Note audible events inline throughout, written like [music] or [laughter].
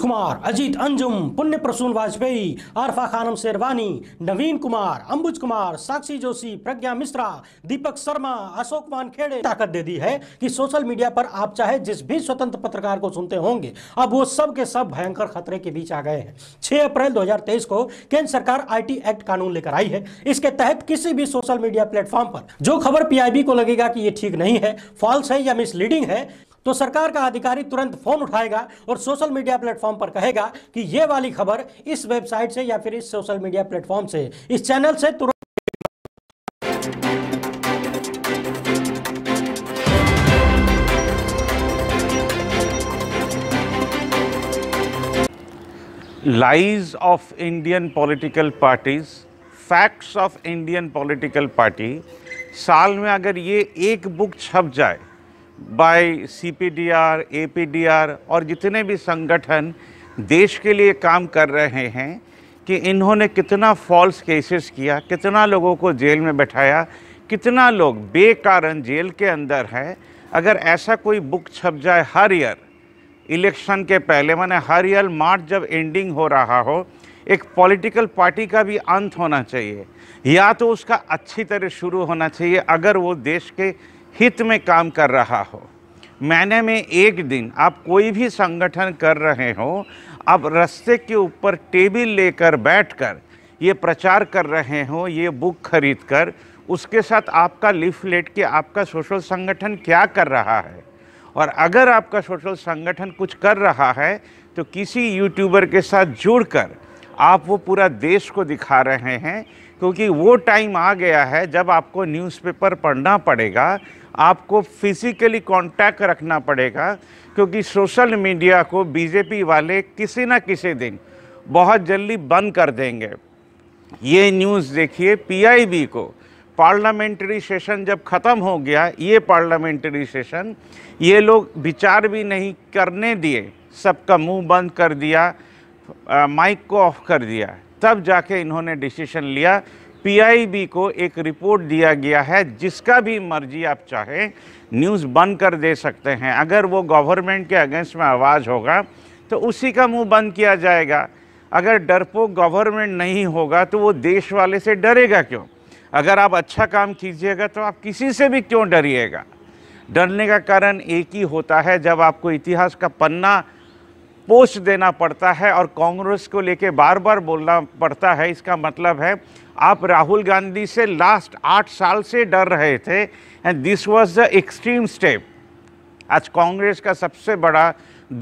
कुमार अजीत अंजुम पुण्य प्रसून वाजपेयी आरफा खानम शेरवानी नवीन कुमार अंबुज कुमार साक्षी जोशी प्रज्ञा मिश्रा दीपक शर्मा अशोक वानखेड़े ताकत दे दी है कि सोशल मीडिया पर आप चाहे जिस भी स्वतंत्र पत्रकार को सुनते होंगे अब वो सब के सब भयंकर खतरे के बीच आ गए हैं 6 अप्रैल 2023 को केंद्र सरकार आईटी एक्ट कानून लेकर आई है इसके तहत किसी भी सोशल मीडिया प्लेटफॉर्म पर जो खबर पीआईबी को लगेगा कि ये ठीक नहीं है फॉल्स है या मिसलीडिंग है तो सरकार का अधिकारी तुरंत फोन उठाएगा और सोशल मीडिया प्लेटफॉर्म पर कहेगा कि यह वाली खबर इस वेबसाइट से या फिर इस सोशल मीडिया प्लेटफॉर्म से इस चैनल से तुरंत lies of Indian political parties, facts of Indian political party, साल में अगर ये एक बुक छप जाए बाय सीपीडीआर, एपीडीआर और जितने भी संगठन देश के लिए काम कर रहे हैं कि इन्होंने कितना फॉल्स केसेस किया कितना लोगों को जेल में बैठाया कितना लोग बेकारण जेल के अंदर है अगर ऐसा कोई बुक छप जाए हर ईयर इलेक्शन के पहले मैंने हर ईयर मार्च जब एंडिंग हो रहा हो एक पॉलिटिकल पार्टी का भी अंत होना चाहिए या तो उसका अच्छी तरह शुरू होना चाहिए अगर वो देश के हित में काम कर रहा हो महीने में एक दिन आप कोई भी संगठन कर रहे हो आप रस्ते के ऊपर टेबल लेकर बैठकर ये प्रचार कर रहे हो ये बुक खरीद कर उसके साथ आपका लिफलेट के आपका सोशल संगठन क्या कर रहा है और अगर आपका सोशल संगठन कुछ कर रहा है तो किसी यूट्यूबर के साथ जुड़कर आप वो पूरा देश को दिखा रहे हैं क्योंकि वो टाइम आ गया है जब आपको न्यूज़पेपर पढ़ना पड़ेगा आपको फिजिकली कांटेक्ट रखना पड़ेगा क्योंकि सोशल मीडिया को बीजेपी वाले किसी ना किसी दिन बहुत जल्दी बंद कर देंगे ये न्यूज़ देखिए पीआईबी को पार्लियामेंट्री सेशन जब ख़त्म हो गया ये पार्लियामेंट्री सेशन ये लोग विचार भी नहीं करने दिए सबका मुंह बंद कर दिया माइक को ऑफ कर दिया तब जाके इन्होंने डिसीशन लिया पीआईबी को एक रिपोर्ट दिया गया है जिसका भी मर्जी आप चाहें न्यूज़ बंद कर दे सकते हैं अगर वो गवर्नमेंट के अगेंस्ट में आवाज़ होगा तो उसी का मुंह बंद किया जाएगा अगर डरपोक गवर्नमेंट नहीं होगा तो वो देश वाले से डरेगा क्यों अगर आप अच्छा काम कीजिएगा तो आप किसी से भी क्यों डरिएगा डरने का कारण एक ही होता है जब आपको इतिहास का पन्ना पोस्ट देना पड़ता है और कांग्रेस को लेके बार बार बोलना पड़ता है इसका मतलब है आप राहुल गांधी से लास्ट आठ साल से डर रहे थे and this was the extreme step आज कांग्रेस का सबसे बड़ा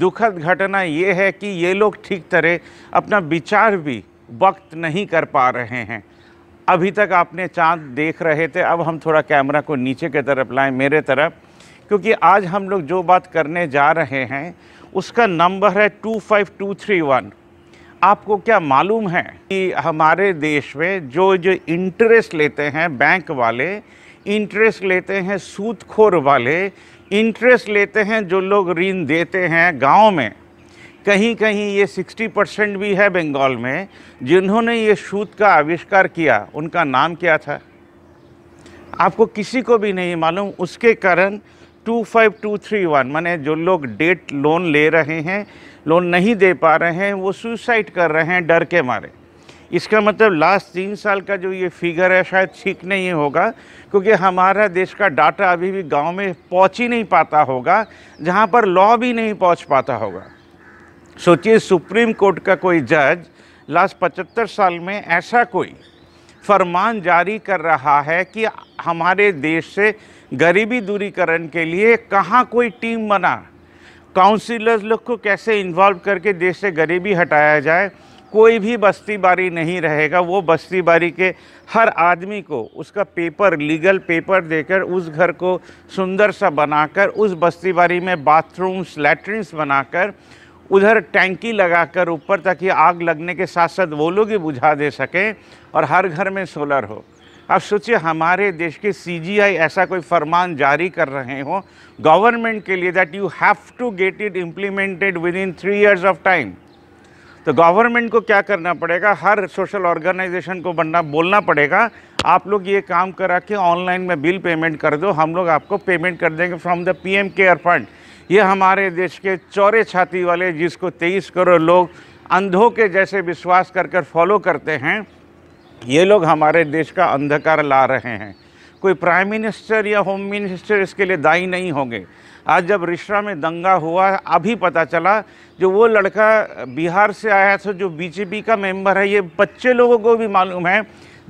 दुखद घटना ये है कि ये लोग ठीक तरह अपना विचार भी वक्त नहीं कर पा रहे हैं अभी तक आपने चांद देख रहे थे अब हम थोड़ा कैमरा को नीचे की तरफ लाएँ मेरे तरफ क्योंकि आज हम लोग जो बात करने जा रहे हैं उसका नंबर है two five two three one आपको क्या मालूम है कि हमारे देश में जो जो इंटरेस्ट लेते हैं बैंक वाले इंटरेस्ट लेते हैं सूदखोर वाले इंटरेस्ट लेते हैं जो लोग ऋण देते हैं गांव में कहीं कहीं ये 60 परसेंट भी है बंगाल में जिन्होंने ये सूद का आविष्कार किया उनका नाम क्या था आपको किसी को भी नहीं मालूम उसके कारण 25231 माने जो लोग डेट लोन ले रहे हैं लोन नहीं दे पा रहे हैं वो सुसाइड कर रहे हैं डर के मारे इसका मतलब लास्ट तीन साल का जो ये फिगर है शायद ठीक नहीं होगा क्योंकि हमारा देश का डाटा अभी भी गांव में पहुंच ही नहीं पाता होगा जहां पर लॉ भी नहीं पहुंच पाता होगा सोचिए सुप्रीम कोर्ट का कोई जज लास्ट पचहत्तर साल में ऐसा कोई फरमान जारी कर रहा है कि हमारे देश से गरीबी दूरीकरण के लिए कहाँ कोई टीम बना काउंसिलर्स लोग को कैसे इन्वॉल्व करके देश से गरीबी हटाया जाए कोई भी बस्ती बारी नहीं रहेगा वो बस्ती बारी के हर आदमी को उसका पेपर लीगल पेपर देकर उस घर को सुंदर सा बनाकर उस बस्ती बारी में बाथरूम्स लेटरिन्स बनाकर उधर टैंकी लगाकर ऊपर ताकि आग लगने के साथ साथ वो लोग ही बुझा दे सकें और हर घर में सोलर हो अब सोचिए हमारे देश के सीजीआई ऐसा कोई फरमान जारी कर रहे हो गवर्नमेंट के लिए that you have to get it implemented within three years of time तो गवर्नमेंट को क्या करना पड़ेगा हर सोशल ऑर्गेनाइजेशन को बनना बोलना पड़ेगा आप लोग ये काम करा के ऑनलाइन में बिल पेमेंट कर दो हम लोग आपको पेमेंट कर देंगे from the P M care fund ये हमारे देश के चौरे छाती वाले जिसको तेईस करोड़ लोग अंधों के जैसे विश्वास कर कर फॉलो करते हैं ये लोग हमारे देश का अंधकार ला रहे हैं कोई प्राइम मिनिस्टर या होम मिनिस्टर इसके लिए दायी नहीं होंगे आज जब रिश्रा में दंगा हुआ अभी पता चला जो वो लड़का बिहार से आया था जो बीजेपी का मेंबर है ये बच्चे लोगों को भी मालूम है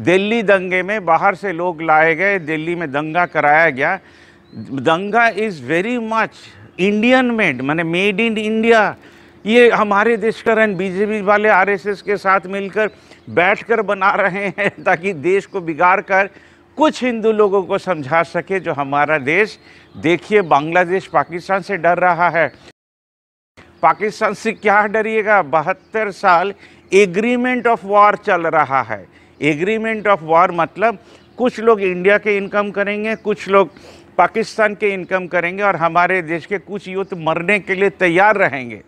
दिल्ली दंगे में बाहर से लोग लाए गए दिल्ली में दंगा कराया गया दंगा is very much Indian made मैंने मेड इन इंडिया ये हमारे देश का रन बीजेपी वाले आरएसएस के साथ मिलकर बैठकर बना रहे हैं [laughs] ताकि देश को बिगाड़ कर कुछ हिंदू लोगों को समझा सके जो हमारा देश देखिए बांग्लादेश पाकिस्तान से डर रहा है पाकिस्तान से क्या डरिएगा बहत्तर साल एग्रीमेंट ऑफ वॉर चल रहा है एग्रीमेंट ऑफ वॉर मतलब कुछ लोग इंडिया के इनकम करेंगे कुछ लोग पाकिस्तान के इनकम करेंगे और हमारे देश के कुछ युद्ध मरने के लिए तैयार रहेंगे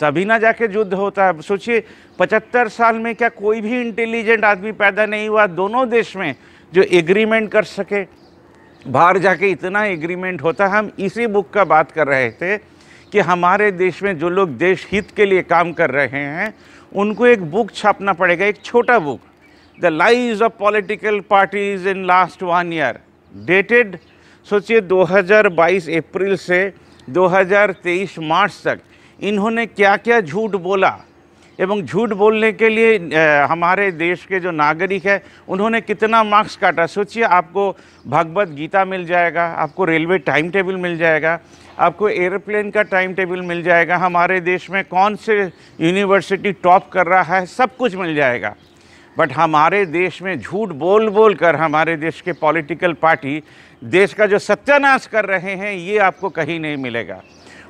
तभी ना जाके युद्ध होता है सोचिए पचहत्तर साल में क्या कोई भी इंटेलिजेंट आदमी पैदा नहीं हुआ दोनों देश में जो एग्रीमेंट कर सके बाहर जाके इतना एग्रीमेंट होता हम इसी बुक का बात कर रहे थे कि हमारे देश में जो लोग देश हित के लिए काम कर रहे हैं उनको एक बुक छापना पड़ेगा एक छोटा book the lies of political parties in last one year dated सोचिए 2022 अप्रैल से 2023 मार्च तक इन्होंने क्या क्या झूठ बोला एवं झूठ बोलने के लिए हमारे देश के जो नागरिक है उन्होंने कितना मार्क्स काटा सोचिए आपको भगवत गीता मिल जाएगा आपको रेलवे टाइम टेबल मिल जाएगा आपको एयरप्लेन का टाइम टेबल मिल जाएगा हमारे देश में कौन से यूनिवर्सिटी टॉप कर रहा है सब कुछ मिल जाएगा बट हमारे देश में झूठ बोल बोल कर हमारे देश के पॉलिटिकल पार्टी देश का जो सत्यानाश कर रहे हैं ये आपको कहीं नहीं मिलेगा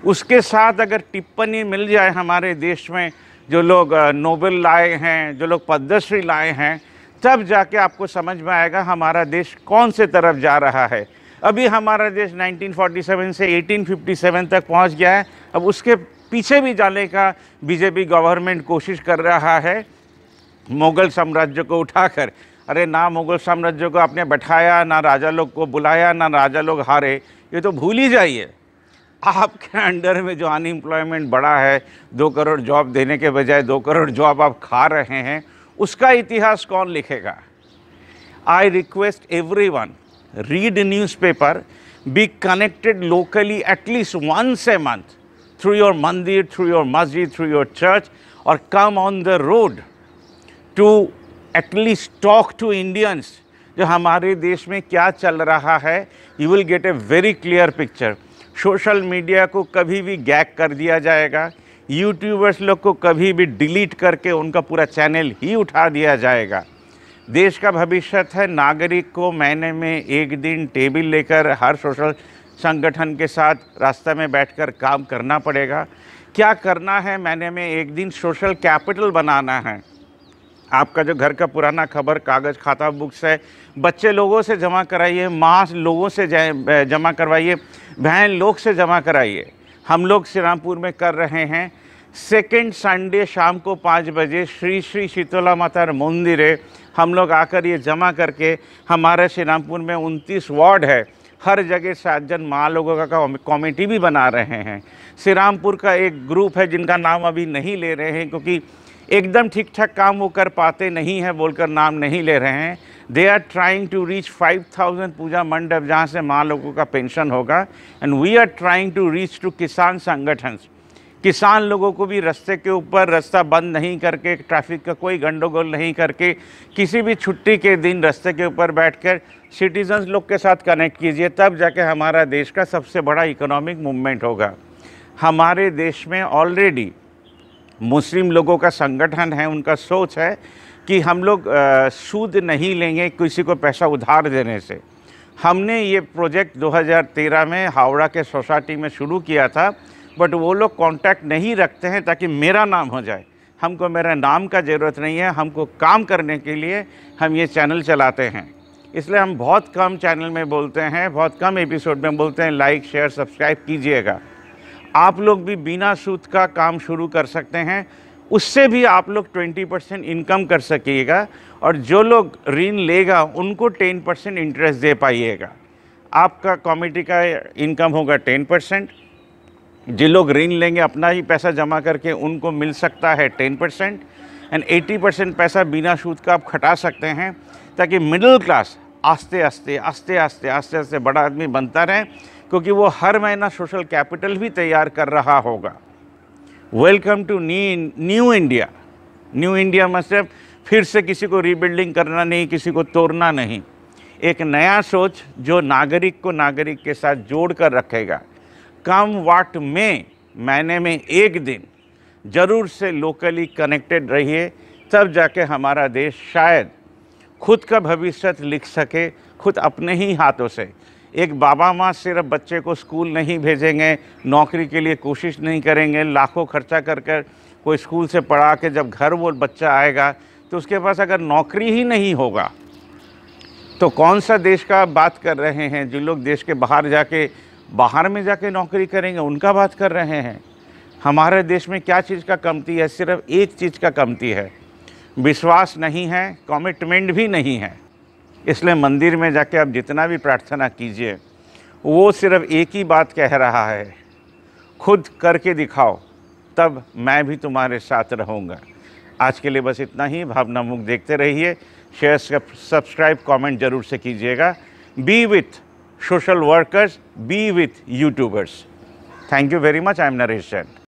उसके साथ अगर टिप्पणी मिल जाए हमारे देश में जो लोग नोबेल लाए हैं जो लोग पद्मश्री लाए हैं तब जाके आपको समझ में आएगा हमारा देश कौन से तरफ जा रहा है अभी हमारा देश 1947 से 1857 तक पहुंच गया है अब उसके पीछे भी जाने का बीजेपी गवर्नमेंट कोशिश कर रहा है मुग़ल साम्राज्य को उठाकर अरे ना मुग़ल साम्राज्य को आपने बैठाया ना राजा लोग को बुलाया ना राजा लोग हारे ये तो भूल ही जाइए आपके अंडर में जो अनएम्प्लॉयमेंट बढ़ा है दो करोड़ जॉब देने के बजाय दो करोड़ जॉब आप खा रहे हैं उसका इतिहास कौन लिखेगा I request everyone read newspaper be connected locally at least once a month through your mandir through your masjid through your church और come on the road to at least talk to Indians जो हमारे देश में क्या चल रहा है you will get a very clear picture social media को कभी भी गैक कर दिया जाएगा यूट्यूबर्स लोग को कभी भी डिलीट करके उनका पूरा चैनल ही उठा दिया जाएगा देश का भविष्य है नागरिक को महीने में एक दिन टेबल लेकर हर सोशल संगठन के साथ रास्ते में बैठकर काम करना पड़ेगा क्या करना है महीने में एक दिन सोशल कैपिटल बनाना है आपका जो घर का पुराना खबर कागज़ खाता बुक्स है बच्चे लोगों से जमा कराइए माँ लोगों से जमा करवाइए बहन लोग से जमा कराइए हम लोग श्रीरामपुर में कर रहे हैं सेकेंड संडे शाम को पाँच बजे श्री श्री शीतला माता मंदिर है हम लोग आकर ये जमा करके हमारे श्री रामपुर में उनतीस वार्ड है हर जगह सात जन माँ लोगों का कॉमेटी भी बना रहे हैं श्री रामपुर का एक ग्रुप है जिनका नाम अभी नहीं ले रहे हैं क्योंकि एकदम ठीक ठाक काम वो कर पाते नहीं हैं बोलकर नाम नहीं ले रहे हैं they are trying to reach 5000 puja mandap जहाँ से माँ लोगों का पेंशन होगा and we are trying to reach to kisan sangathan किसान लोगों को भी रास्ते के ऊपर रास्ता बंद नहीं करके ट्रैफिक का कोई गंडोगोल नहीं करके किसी भी छुट्टी के दिन रास्ते के ऊपर बैठकर सिटीजन्स लोग के साथ कनेक्ट कीजिए तब जाके हमारा देश का सबसे बड़ा इकोनॉमिक मूवमेंट होगा हमारे देश में ऑलरेडी मुस्लिम लोगों का संगठन है उनका सोच है कि हम लोग सूद नहीं लेंगे किसी को पैसा उधार देने से हमने ये प्रोजेक्ट 2013 में हावड़ा के सोसाइटी में शुरू किया था बट वो लोग कांटेक्ट नहीं रखते हैं ताकि मेरा नाम हो जाए हमको मेरा नाम का ज़रूरत नहीं है हमको काम करने के लिए हम ये चैनल चलाते हैं इसलिए हम बहुत कम चैनल में बोलते हैं बहुत कम एपिसोड में बोलते हैं लाइक शेयर सब्सक्राइब कीजिएगा आप लोग भी बिना सूद का काम शुरू कर सकते हैं उससे भी आप लोग 20 परसेंट इनकम कर सकिएगा और जो लोग ऋण लेगा उनको 10 परसेंट इंटरेस्ट दे पाइएगा आपका कॉमेडी का इनकम होगा 10 परसेंट जो लोग ऋण लेंगे अपना ही पैसा जमा करके उनको मिल सकता है 10 परसेंट एंड 80 परसेंट पैसा बिना सूद का आप खटा सकते हैं ताकि मिडिल क्लास आस्ते आस्ते आस्ते आस्ते आस्ते आस्ते बड़ा आदमी बनता रहे क्योंकि वो हर महीना सोशल कैपिटल भी तैयार कर रहा होगा वेलकम टू नी न्यू इंडिया न्यू इंडिया मतलब फिर से किसी को रीबिल्डिंग करना नहीं किसी को तोड़ना नहीं एक नया सोच जो नागरिक को नागरिक के साथ जोड़ कर रखेगा कम वाट में मैंने में एक दिन ज़रूर से लोकली कनेक्टेड रहिए तब जाके हमारा देश शायद खुद का भविष्य लिख सके खुद अपने ही हाथों से एक बाबा माँ सिर्फ बच्चे को स्कूल नहीं भेजेंगे नौकरी के लिए कोशिश नहीं करेंगे लाखों खर्चा कर कर कोई स्कूल से पढ़ा के जब घर वो बच्चा आएगा तो उसके पास अगर नौकरी ही नहीं होगा तो कौन सा देश का बात कर रहे हैं जो लोग देश के बाहर जाके बाहर में जाके नौकरी करेंगे उनका बात कर रहे हैं हमारे देश में क्या चीज़ का कमती है सिर्फ एक चीज़ का कमती है विश्वास नहीं है कमिटमेंट भी नहीं है इसलिए मंदिर में जाके आप जितना भी प्रार्थना कीजिए वो सिर्फ एक ही बात कह रहा है खुद करके दिखाओ तब मैं भी तुम्हारे साथ रहूँगा आज के लिए बस इतना ही भावना मुख देखते रहिए शेयर सब्सक्राइब कमेंट जरूर से कीजिएगा be with social workers be with YouTubers thank you very much I am Naresh Jain